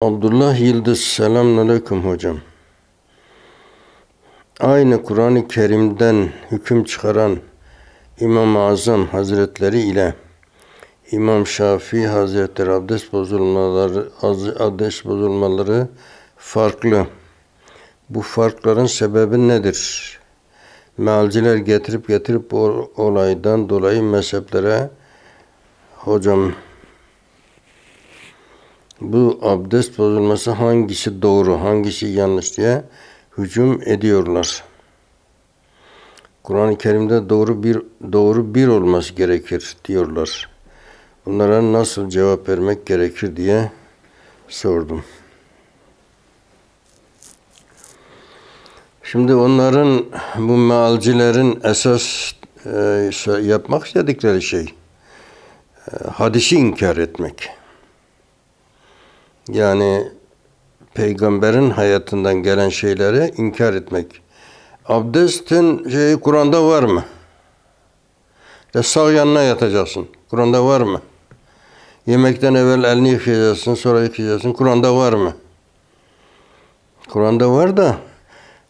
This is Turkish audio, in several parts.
Abdullah Yıldız selamünaleyküm hocam. Aynı Kur'an-ı Kerim'den hüküm çıkaran İmam-ı Azam Hazretleri ile İmam Şafii Hazretleri abdest bozulmaları abdest bozulmaları farklı. Bu farkların sebebi nedir? Mealciler getirip getirip bu olaydan dolayı mezheplere hocam bu abdest bozulması hangisi doğru, hangisi yanlış diye hücum ediyorlar. Kur'an-ı Kerim'de doğru bir doğru bir olması gerekir diyorlar. Bunlara nasıl cevap vermek gerekir diye sordum. Şimdi onların bu mealcilerin esas e, şey, yapmak istedikleri şey e, hadisi inkar etmek. Yani peygamberin hayatından gelen şeyleri inkar etmek. Abdestin şeyi Kur'an'da var mı? Ya sağ yanına yatacaksın. Kur'an'da var mı? Yemekten evvel elini yıkayacaksın, sonra yıkayacaksın. Kur'an'da var mı? Kur'an'da var da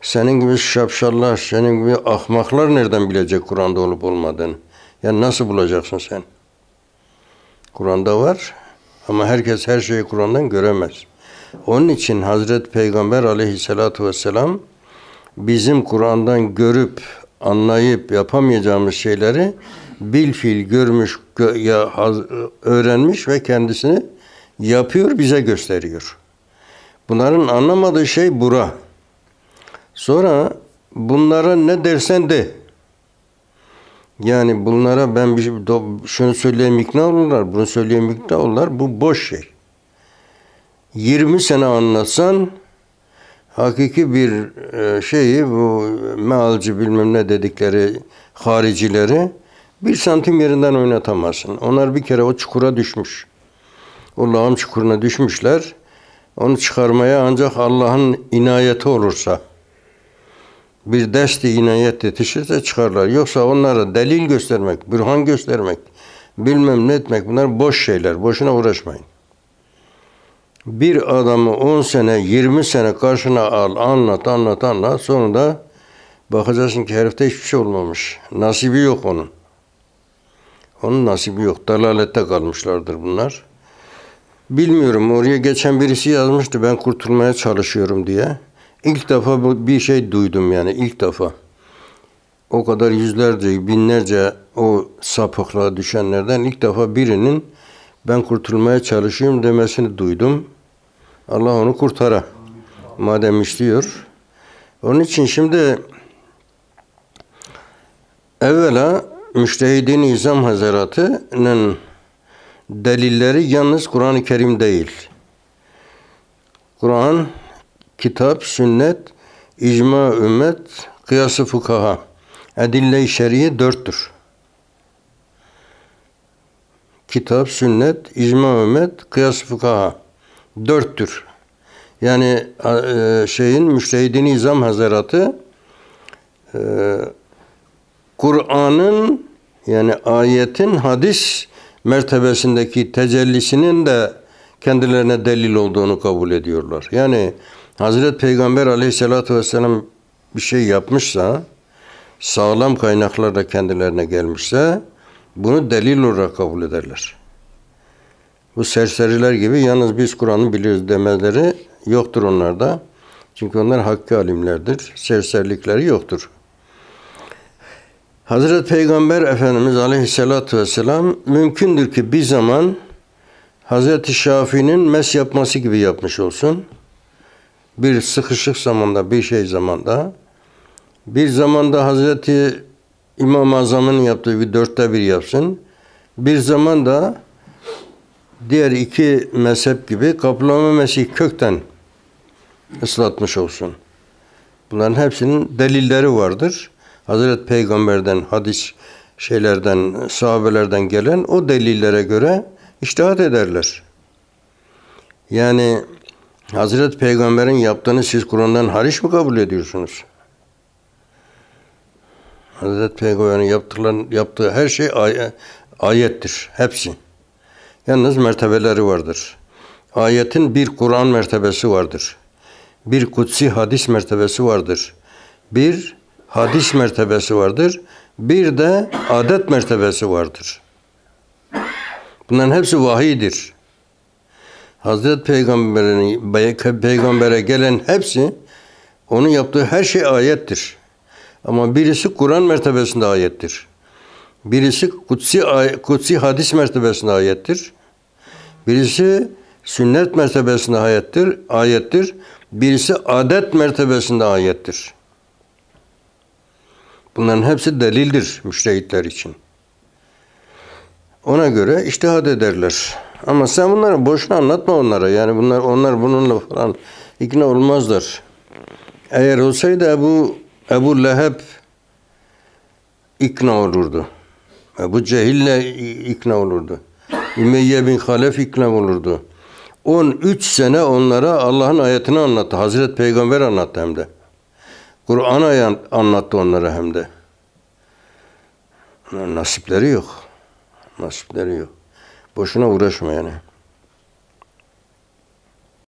senin gibi şapşallar, senin gibi ahmaklar nereden bilecek Kur'an'da olup olmadığını? Yani nasıl bulacaksın sen? Kur'an'da var. Ama herkes her şeyi Kur'an'dan göremez. Onun için Hazreti Peygamber aleyhissalatu vesselam bizim Kur'an'dan görüp anlayıp yapamayacağımız şeyleri bilfil görmüş, gö ya, öğrenmiş ve kendisini yapıyor, bize gösteriyor. Bunların anlamadığı şey bura. Sonra bunlara ne dersen de yani bunlara ben bir şey, şunu söyleyeyim ikna olurlar, bunu söyleyeyim ikna olurlar. Bu boş şey. 20 sene anlatsan hakiki bir e, şeyi bu mealci bilmem ne dedikleri haricileri bir santim yerinden oynatamazsın. Onlar bir kere o çukura düşmüş. O lağım çukuruna düşmüşler. Onu çıkarmaya ancak Allah'ın inayeti olursa bir desti inayet yetişirse çıkarlar. Yoksa onlara delil göstermek, bürhan göstermek, bilmem ne etmek bunlar boş şeyler. Boşuna uğraşmayın. Bir adamı 10 sene, 20 sene karşına al, anlat, anlat, anlat. Sonra da bakacaksın ki herifte hiçbir şey olmamış. Nasibi yok onun. Onun nasibi yok. Dalalette kalmışlardır bunlar. Bilmiyorum oraya geçen birisi yazmıştı ben kurtulmaya çalışıyorum diye. İlk defa bir şey duydum yani ilk defa. O kadar yüzlerce, binlerce o sapıklığa düşenlerden ilk defa birinin ben kurtulmaya çalışıyorum demesini duydum. Allah onu kurtara. Madem istiyor, Onun için şimdi evvela Müştehid-i Nizam Hazretleri'nin delilleri yalnız Kur'an-ı Kerim değil. Kur'an kitap, sünnet, icma ümmet, kıyası fukaha. Edille-i şer'i dörttür. Kitap, sünnet, icma ümmet, kıyası fukaha. Dörttür. Yani e, şeyin müştehidin izam hazretı Kur'an'ın yani ayetin hadis mertebesindeki tecellisinin de kendilerine delil olduğunu kabul ediyorlar. Yani Hazret Peygamber aleyhissalatü vesselam bir şey yapmışsa, sağlam kaynaklarla kendilerine gelmişse, bunu delil olarak kabul ederler. Bu serseriler gibi yalnız biz Kur'an'ı biliriz demeleri yoktur onlarda. Çünkü onlar hakkı alimlerdir. Serserilikleri yoktur. Hazreti Peygamber Efendimiz Aleyhisselatü Vesselam mümkündür ki bir zaman Hazreti Şafii'nin mes yapması gibi yapmış olsun bir sıkışık zamanda, bir şey zamanda bir zamanda Hazreti İmam-ı Azam'ın yaptığı bir dörtte bir yapsın. Bir zaman da diğer iki mezhep gibi kaplama mesih kökten ıslatmış olsun. Bunların hepsinin delilleri vardır. Hazreti Peygamber'den, hadis şeylerden, sahabelerden gelen o delillere göre iştihat ederler. Yani Hazreti Peygamber'in yaptığını siz Kur'an'dan hariç mi kabul ediyorsunuz? Hazreti Peygamber'in yaptığı her şey ay ayettir. Hepsi. Yalnız mertebeleri vardır. Ayetin bir Kur'an mertebesi vardır. Bir kutsi hadis mertebesi vardır. Bir hadis mertebesi vardır. Bir de adet mertebesi vardır. Bunların hepsi vahidir. Hazreti Peygamber'in peygambere gelen hepsi onun yaptığı her şey ayettir. Ama birisi Kur'an mertebesinde ayettir. Birisi kutsi, kutsi hadis mertebesinde ayettir. Birisi sünnet mertebesinde ayettir, ayettir. Birisi adet mertebesinde ayettir. Bunların hepsi delildir müştehitler için. Ona göre iştihad ederler. Ama sen bunları boşuna anlatma onlara. Yani bunlar onlar bununla falan ikna olmazlar. Eğer olsaydı Ebu, Ebu Leheb ikna olurdu. Ebu Cehil'le ikna olurdu. Ümeyye bin Halef ikna olurdu. 13 sene onlara Allah'ın ayetini anlattı. Hazreti Peygamber anlattı hem de. Kur'an anlattı onlara hem de. Nasipleri yok. Nasipleri yok. Boşuna uğraşma yani.